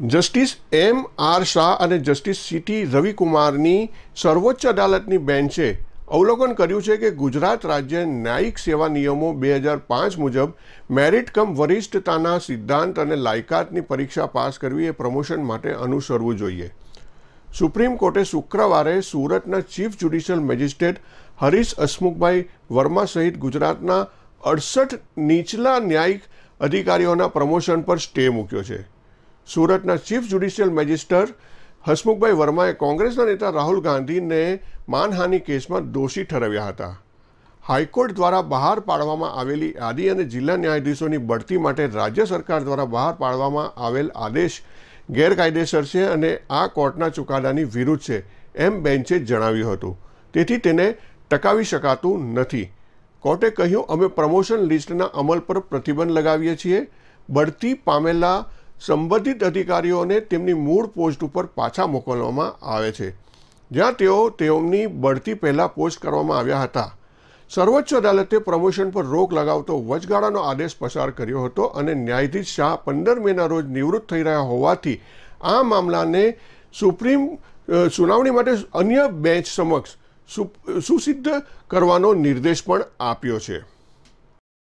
justice M R Shah અને justice city રવિકુમારની સર્વોચ્ચ અદાલતની બેન્ચે અવલોકન કર્યું છે કે ગુજરાત રાજ્ય ન્યાયિક સેવા નિયમો બે હજાર પાંચ મુજબ મેરિટ કમ વરિષ્ઠતાના સિદ્ધાંત અને લાયકાતની પરીક્ષા પાસ કરવી એ પ્રમોશન માટે અનુસરવું જોઈએ સુપ્રીમ કોર્ટે શુક્રવારે સુરતના chief judicial magistrate Harish Hasmukhbhai Verma સહિત ગુજરાતના અડસઠ નીચલા ન્યાયિક અધિકારીઓના પ્રમોશન પર સ્ટે મૂક્યો છે સુરતના ચીફ જ્યુડિશિયલ મેજિસ્ટર હસમુખભાઈ વર્માએ કોંગ્રેસના નેતા રાહુલ ગાંધીને માનહાનિ કેસમાં દોષી ઠેરવ્યા હતા હાઈકોર્ટ દ્વારા બહાર પાડવામાં આવેલી યાદી અને જિલ્લા ન્યાયાધીશોની બઢતી માટે રાજ્ય સરકાર દ્વારા બહાર પાડવામાં આવેલ આદેશ ગેરકાયદેસર છે અને આ કોર્ટના ચુકાદાની વિરુદ્ધ છે એમ બેન્ચે જણાવ્યું હતું તેથી તેને ટકાવી શકાતું નથી કોર્ટે કહ્યું અમે પ્રમોશન લિસ્ટના અમલ પર પ્રતિબંધ લગાવીએ છીએ બઢતી પામેલા સંબંધિત અધિકારીઓને તેમની મૂળ પોસ્ટ ઉપર પાછા મોકલવામાં આવે છે જ્યાં તેઓ તેઓની બઢતી પહેલાં પોસ્ટ કરવામાં આવ્યા હતા સર્વોચ્ચ અદાલતે પ્રમોશન પર રોક લગાવતો વચગાળાનો આદેશ પસાર કર્યો હતો અને ન્યાયાધીશ શાહ પંદર મેના રોજ નિવૃત્ત થઈ રહ્યા હોવાથી આ મામલાને સુપ્રીમ સુનાવણી માટે અન્ય બેંચ સમક્ષ સુસિદ્ધ કરવાનો નિર્દેશ પણ આપ્યો છે